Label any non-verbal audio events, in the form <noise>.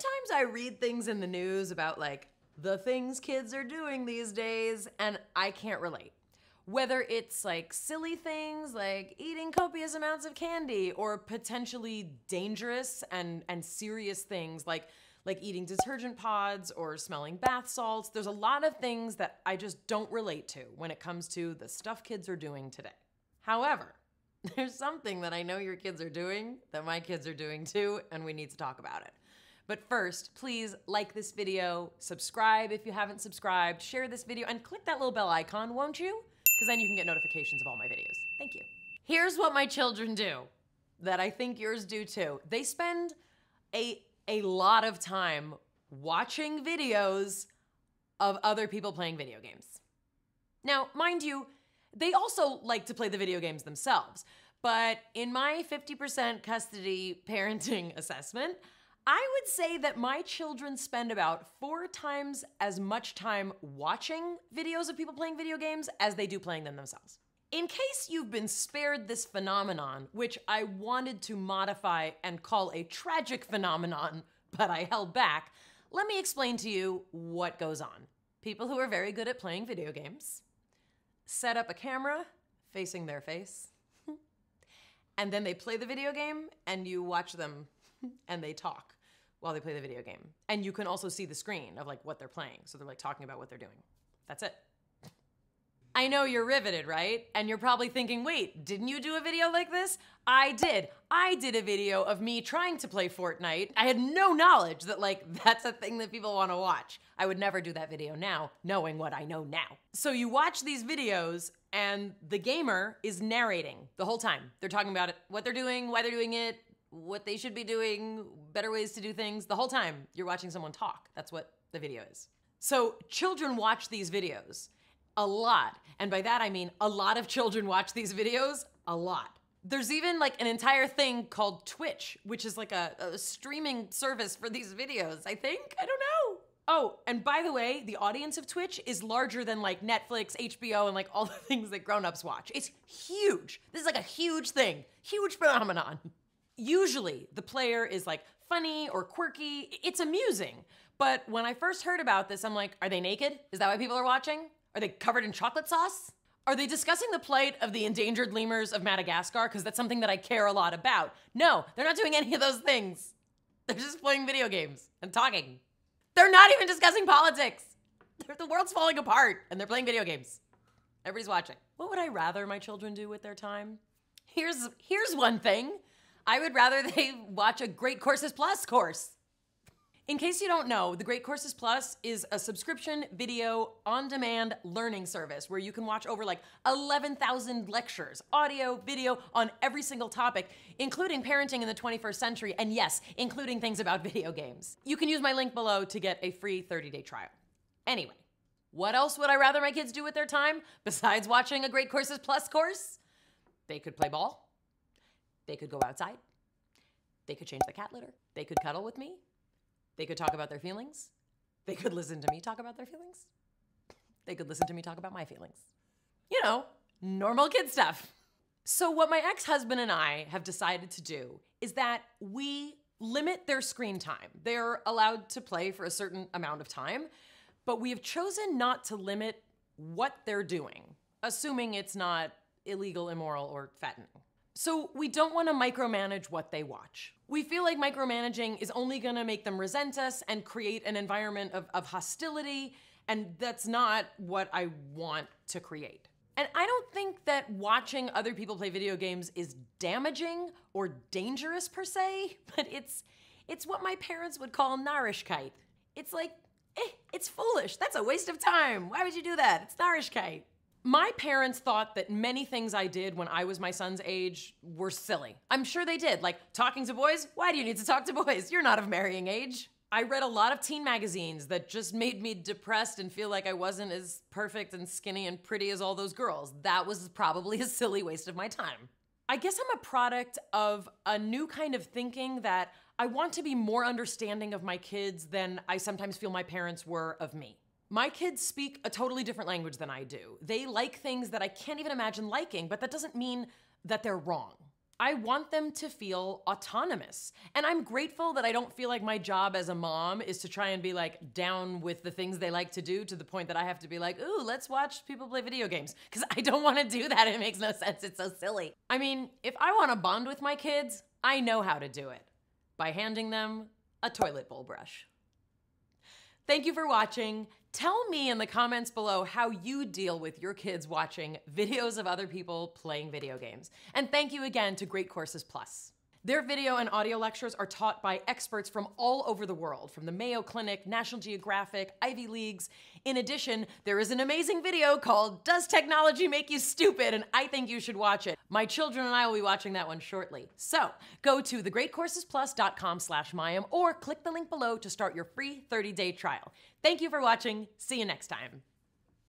sometimes I read things in the news about like the things kids are doing these days, and I can't relate. Whether it's like silly things like eating copious amounts of candy or potentially dangerous and, and serious things like like eating detergent pods or smelling bath salts. There's a lot of things that I just don't relate to when it comes to the stuff kids are doing today. However, <laughs> there's something that I know your kids are doing that my kids are doing too, and we need to talk about it. But first, please like this video, subscribe if you haven't subscribed, share this video, and click that little bell icon, won't you? Because then you can get notifications of all my videos. Thank you. Here's what my children do that I think yours do too. They spend a, a lot of time watching videos of other people playing video games. Now, mind you, they also like to play the video games themselves. But in my 50% custody parenting <laughs> assessment, I would say that my children spend about four times as much time watching videos of people playing video games as they do playing them themselves. In case you've been spared this phenomenon, which I wanted to modify and call a tragic phenomenon, but I held back, let me explain to you what goes on. People who are very good at playing video games set up a camera facing their face, <laughs> and then they play the video game and you watch them <laughs> and they talk while they play the video game. And you can also see the screen of like what they're playing. So they're like talking about what they're doing. That's it. I know you're riveted, right? And you're probably thinking, wait, didn't you do a video like this? I did. I did a video of me trying to play Fortnite. I had no knowledge that, like, <laughs> that's a thing that people want to watch. I would never do that video now, knowing what I know now. So you watch these videos, and the gamer is narrating the whole time. They're talking about it, what they're doing, why they're doing it, what they should be doing, better ways to do things. The whole time you're watching someone talk. That's what the video is. So children watch these videos a lot. And by that I mean a lot of children watch these videos a lot. There's even like an entire thing called Twitch, which is like a, a streaming service for these videos, I think. I don't know. Oh, and by the way, the audience of Twitch is larger than like Netflix, HBO, and like all <laughs> the things that grown-ups watch. It's huge. This is like a huge thing, huge phenomenon. Usually the player is like funny or quirky. It's amusing. But when I first heard about this, I'm like, are they naked? Is that why people are watching? Are they covered in chocolate sauce? Are they discussing the plight of the endangered lemurs of Madagascar? Because that's something that I care a lot about. No, they're not doing any of those things. They're just playing video games and talking. They're not even discussing politics. The world's falling apart and they're playing video games. Everybody's watching. What would I rather my children do with their time? Here's, here's one thing I would rather they <laughs> watch a Great Courses Plus course. In case you don't know, The Great Courses Plus is a subscription video on demand learning service where you can watch over like 11,000 lectures, audio, video on every single topic, including parenting in the 21st century, and yes, including things about video games. You can use my link below to get a free 30 day trial. Anyway, what else would I rather my kids do with their time besides watching a Great Courses Plus course? They could play ball. They could go outside. They could change the cat litter. They could cuddle with me. They could talk about their feelings. They could listen to me talk about their feelings. They could listen to me talk about my feelings. You know, normal kid stuff. So, what my ex husband and I have decided to do is that we limit their screen time. They're allowed to play for a certain amount of time, but we have chosen not to limit what they're doing, assuming it's not illegal, immoral, or fattening. So we don't want to micromanage what they watch. We feel like micromanaging is only going to make them resent us and create an environment of, of hostility, and that's not what I want to create. And I don't think that watching other people play video games is damaging or dangerous per se, <laughs> but it's it's what my parents would call narishkeit. It's like, eh, it's foolish. That's a waste of time. Why would you do that? It's narishkeit. My parents thought that many things I did when I was my son's age were silly. I'm sure they did, like talking to boys? Why do you need to talk to boys? You're not of marrying age. I read a lot of teen magazines that just made me depressed and feel like I wasn't as perfect and skinny and pretty as all those girls. That was probably a silly waste of my time. I guess I'm a product of a new kind of thinking that I want to be more understanding of my kids than I sometimes feel my parents were of me. My kids speak a totally different language than I do. They like things that I can't even imagine liking, but that doesn't mean that they're wrong. I want them to feel autonomous. And I'm grateful that I don't feel like my job as a mom is to try and be like down with the things they like to do to the point that I have to be like, ooh, let's watch people play video games. Because I don't want to do that. It makes no sense. It's so silly. I mean, if I want to bond with my kids, I know how to do it by handing them a toilet bowl brush. Thank you for watching. Tell me in the comments below how you deal with your kids watching videos of other people playing video games. And thank you again to Great Courses Plus. Their video and audio lectures are taught by experts from all over the world, from the Mayo Clinic, National Geographic, Ivy Leagues. In addition, there is an amazing video called Does Technology Make You Stupid? And I think you should watch it. My children and I will be watching that one shortly. So go to thegreatcoursesplus.com slash Mayim or click the link below to start your free 30-day trial. Thank you for watching. See you next time.